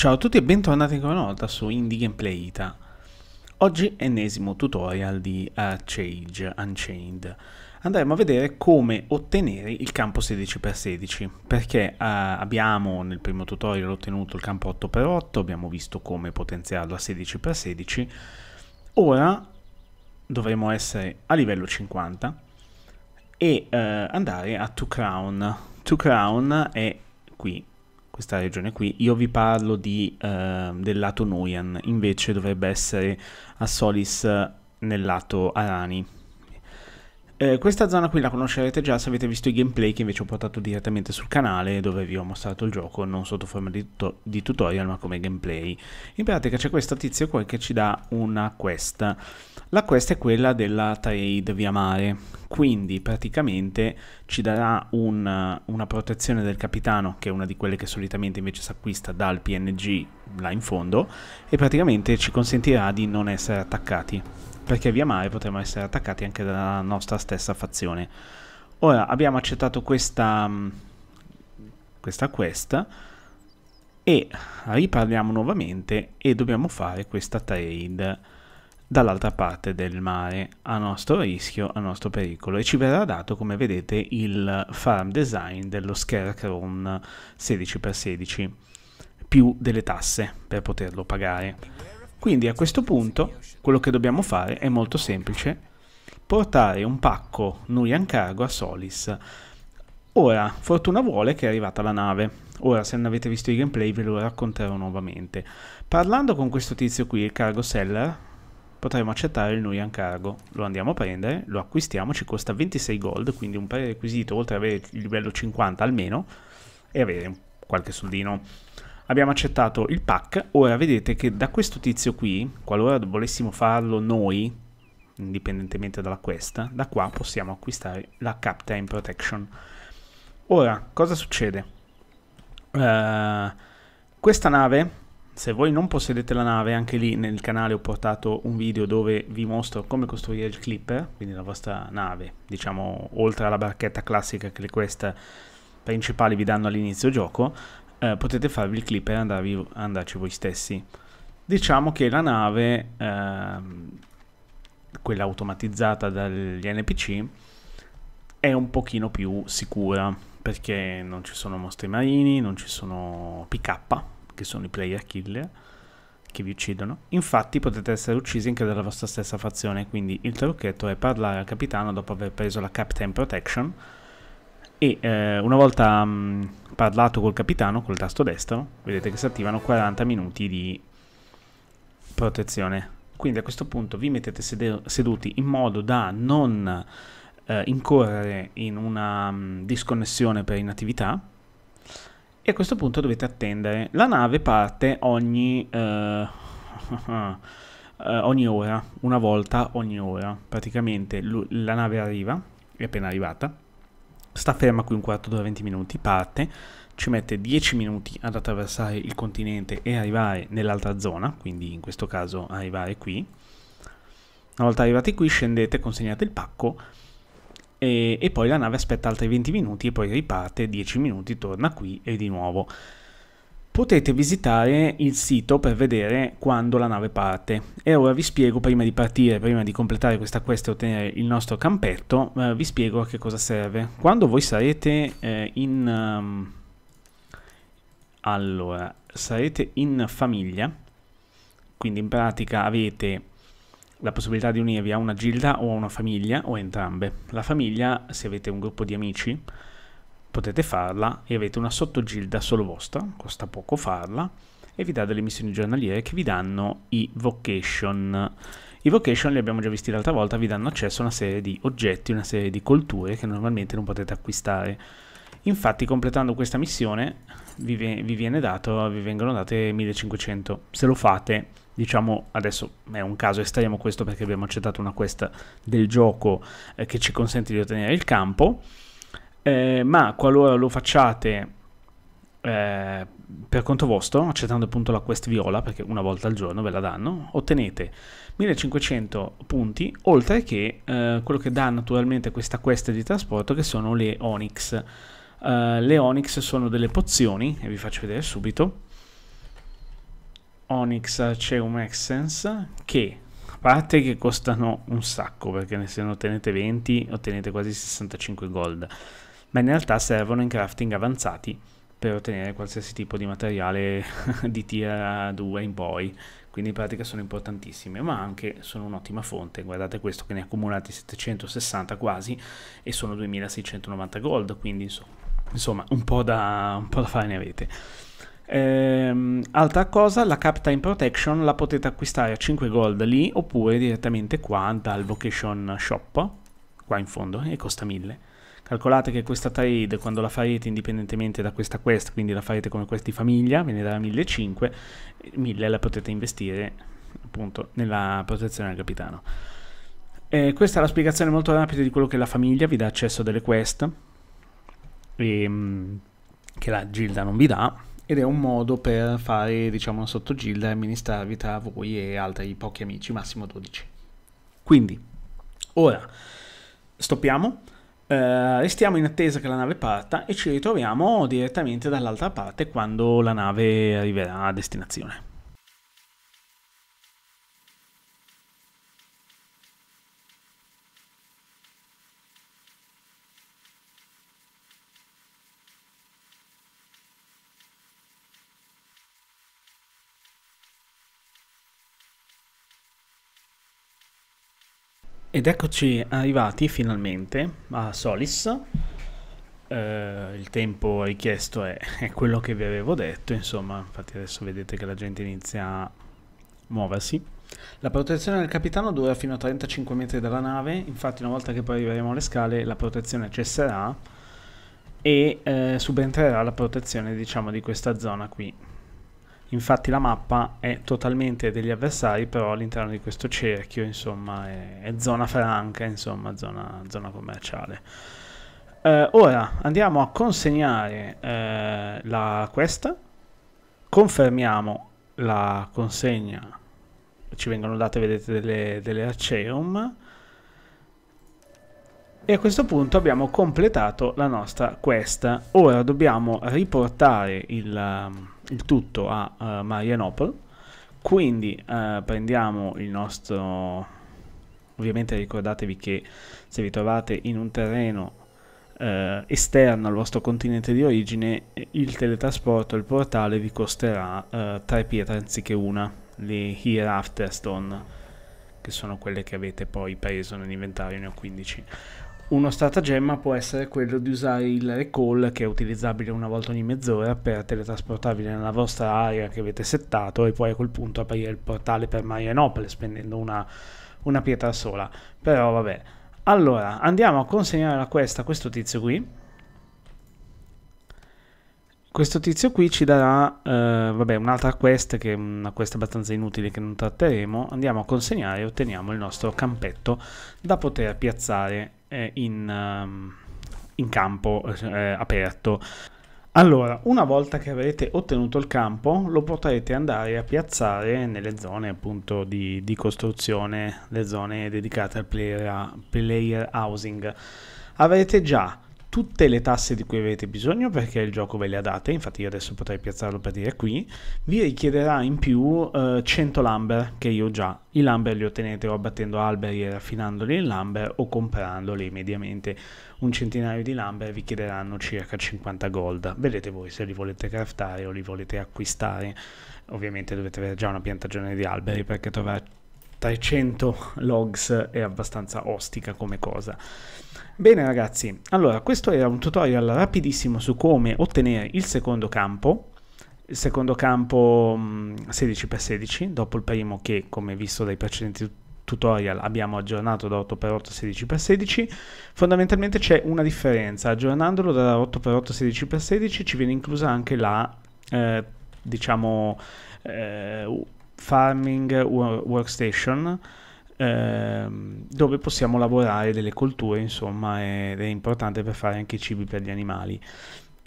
Ciao a tutti e bentornati ancora una volta su Indie Gameplay Ita. Oggi ennesimo tutorial di uh, eh, Change Unchained. Andremo a vedere come ottenere il campo 16x16 perché uh, abbiamo nel primo tutorial ottenuto il campo 8x8, abbiamo visto come potenziarlo a 16x16. Ora dovremo essere a livello 50 e uh, andare a 2 Crown. 2 Crown è qui questa regione qui, io vi parlo di, eh, del lato Nuian, invece dovrebbe essere a Solis nel lato Arani. Eh, questa zona qui la conoscerete già se avete visto i gameplay che invece ho portato direttamente sul canale dove vi ho mostrato il gioco non sotto forma di, tut di tutorial ma come gameplay. In pratica c'è questo tizio qua che ci dà una quest. La quest è quella della trade via mare, quindi praticamente ci darà un, una protezione del capitano che è una di quelle che solitamente invece si acquista dal PNG là in fondo e praticamente ci consentirà di non essere attaccati perché via mare potremo essere attaccati anche dalla nostra stessa fazione ora abbiamo accettato questa questa quest e riparliamo nuovamente e dobbiamo fare questa trade dall'altra parte del mare a nostro rischio, a nostro pericolo e ci verrà dato come vedete il farm design dello Scarecrow 16x16 più delle tasse per poterlo pagare. Quindi a questo punto quello che dobbiamo fare è molto semplice, portare un pacco Nuian Cargo a Solis. Ora, fortuna vuole che è arrivata la nave, Ora, se non avete visto i gameplay, ve lo racconterò nuovamente. Parlando con questo tizio qui, il cargo seller, potremmo accettare il Nurian Cargo. Lo andiamo a prendere, lo acquistiamo, ci costa 26 gold, quindi un prerequisito oltre ad avere il livello 50 almeno e avere qualche soldino. Abbiamo accettato il pack, ora vedete che da questo tizio qui, qualora volessimo farlo noi, indipendentemente dalla questa, da qua possiamo acquistare la Captain Protection. Ora, cosa succede? Uh, questa nave se voi non possedete la nave, anche lì nel canale ho portato un video dove vi mostro come costruire il clipper, quindi la vostra nave, diciamo oltre alla barchetta classica che le quest principali vi danno all'inizio gioco, eh, potete farvi il clipper e andarvi, andarci voi stessi. Diciamo che la nave, ehm, quella automatizzata dagli NPC, è un pochino più sicura perché non ci sono mostri marini, non ci sono PK che sono i player killer, che vi uccidono. Infatti potete essere uccisi anche dalla vostra stessa fazione, quindi il trucchetto è parlare al capitano dopo aver preso la Captain Protection e eh, una volta mh, mm, parlato col capitano, col tasto destro, vedete che si attivano 40 minuti di protezione. Quindi a questo punto vi mettete seduti in modo da non eh, incorrere in una mh, mm, disconnessione per inattività e a questo punto dovete attendere. La nave parte ogni, eh, eh ogni ora, una volta ogni ora. Praticamente la nave arriva, è appena arrivata, sta ferma qui un quarto d'ora, 20 minuti, parte, ci mette 10 minuti ad attraversare il continente e arrivare nell'altra zona, quindi in questo caso arrivare qui. Una volta arrivati qui scendete, consegnate il pacco e, e, poi la nave aspetta altri 20 minuti e poi riparte 10 minuti, torna qui e di nuovo. Potete visitare il sito per vedere quando la nave parte e ora vi spiego prima di partire, prima di completare questa quest e ottenere il nostro campetto, eh, vi spiego a che cosa serve. Quando voi sarete eh, in... Um, allora, sarete in famiglia, quindi in pratica avete la possibilità di unirvi a una gilda o a una famiglia o entrambe. La famiglia, se avete un gruppo di amici, potete farla e avete una sottogilda solo vostra, costa poco farla, e vi dà delle missioni giornaliere che vi danno i vocation. I vocation li abbiamo già visti l'altra volta, vi danno accesso a una serie di oggetti, una serie di colture che normalmente non potete acquistare. Infatti completando questa missione vi, vi, dato, vi vengono date 1500. Se lo fate diciamo adesso è un caso estremo questo perché abbiamo accettato una quest del gioco eh, che ci consente di ottenere il campo, eh, ma qualora lo facciate eh, per conto vostro, accettando appunto la quest viola, perché una volta al giorno ve la danno, ottenete 1500 punti, oltre che eh, quello che dà naturalmente questa quest di trasporto, che sono le Onyx. Eh, le Onyx sono delle pozioni, e vi faccio vedere subito, Onyx Ceum Essence che a parte che costano un sacco perché se ne ottenete 20 ottenete quasi 65 gold ma in realtà servono in crafting avanzati per ottenere qualsiasi tipo di materiale di tier 2 in poi quindi in pratica sono importantissime ma anche sono un'ottima fonte guardate questo che ne ha accumulati 760 quasi e sono 2690 gold quindi insomma un po' da, un po da fare ne avete Ehm, altra cosa, la Captain Protection la potete acquistare a 5 gold lì oppure direttamente qua dal Vocation Shop, qua in fondo, e costa 1000. Calcolate che questa trade quando la farete indipendentemente da questa quest, quindi la farete come quest di famiglia, ve ne darà 1500, 1000 la potete investire appunto nella protezione del capitano. Eh, questa è la spiegazione molto rapida di quello che la famiglia, vi dà accesso a delle quest e, ehm, che la Gilda non vi dà ed è un modo per fare diciamo una sottogilda e amministrarvi tra voi e altri pochi amici, massimo 12. Quindi, ora stoppiamo, eh, restiamo in attesa che la nave parta e ci ritroviamo direttamente dall'altra parte quando la nave arriverà a destinazione. Ed eccoci arrivati finalmente a Solis. Eh, il tempo richiesto è, è, quello che vi avevo detto, insomma, infatti adesso vedete che la gente inizia a muoversi. La protezione del capitano dura fino a 35 metri dalla nave, infatti una volta che poi arriveremo alle scale la protezione cesserà e eh, subentrerà la protezione diciamo di questa zona qui Infatti la mappa è totalmente degli avversari, però all'interno di questo cerchio, insomma, è, è zona franca, insomma, zona, zona commerciale. Eh, ora andiamo a consegnare eh, la questa, confermiamo la consegna, ci vengono date, vedete, delle, delle Aceum, e a questo punto abbiamo completato la nostra quest. Ora dobbiamo riportare il, um, il tutto a uh, Marianopol. Quindi uh, prendiamo il nostro... Ovviamente ricordatevi che se vi trovate in un terreno uh, esterno al vostro continente di origine, il teletrasporto, il portale vi costerà uh, tre pietre anziché una, le Hereafter Stone, che sono quelle che avete poi preso nell'inventario, ne ho 15. Uno stratagemma può essere quello di usare il recall che è utilizzabile una volta ogni mezz'ora per teletrasportarvi nella vostra area che avete settato e poi a quel punto aprire il portale per Marianopoli spendendo una, una pietra sola. Però vabbè. Allora, andiamo a consegnare la quest a questo tizio qui. Questo tizio qui ci darà, eh, vabbè, un'altra quest che è una quest abbastanza inutile che non tratteremo. Andiamo a consegnare e otteniamo il nostro campetto da poter piazzare eh, in, um, in, campo eh, aperto. Allora, una volta che avrete ottenuto il campo, lo potrete andare a piazzare nelle zone appunto di, di costruzione, le zone dedicate al player, player housing. Avrete già tutte le tasse di cui avete bisogno perché il gioco ve le ha date, infatti io adesso potrei piazzarlo per dire qui, vi richiederà in più eh, 100 lumber che io ho già, i lumber li ottenete o abbattendo alberi e raffinandoli in lumber o comprandoli mediamente, un centinaio di lumber vi chiederanno circa 50 gold, vedete voi se li volete craftare o li volete acquistare, ovviamente dovete avere già una piantagione di alberi perché trovare dai 100 logs è abbastanza ostica come cosa. Bene ragazzi, allora questo era un tutorial rapidissimo su come ottenere il secondo campo, il secondo campo 16x16, mm, dopo il primo che come visto dai precedenti tutorial abbiamo aggiornato da 8x8 a 16x16 fondamentalmente c'è una differenza aggiornandolo da 8x8 a 16x16 ci viene inclusa anche la eh, diciamo eh, farming workstation ehm, dove possiamo lavorare delle colture, insomma, ed è importante per fare anche i cibi per gli animali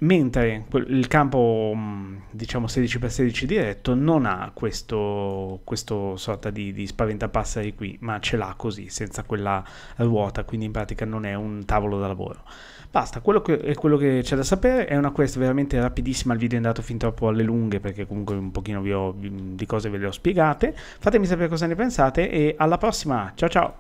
mentre il campo mm, diciamo 16x16 diretto non ha questo, questo sorta di, di spaventapasseri qui ma ce l'ha così senza quella ruota quindi in pratica non è un tavolo da lavoro basta quello che, è quello che c'è da sapere è una quest veramente rapidissima il video è andato fin troppo alle lunghe perché comunque un pochino ho, di cose ve le ho spiegate fatemi sapere cosa ne pensate e alla prossima ciao ciao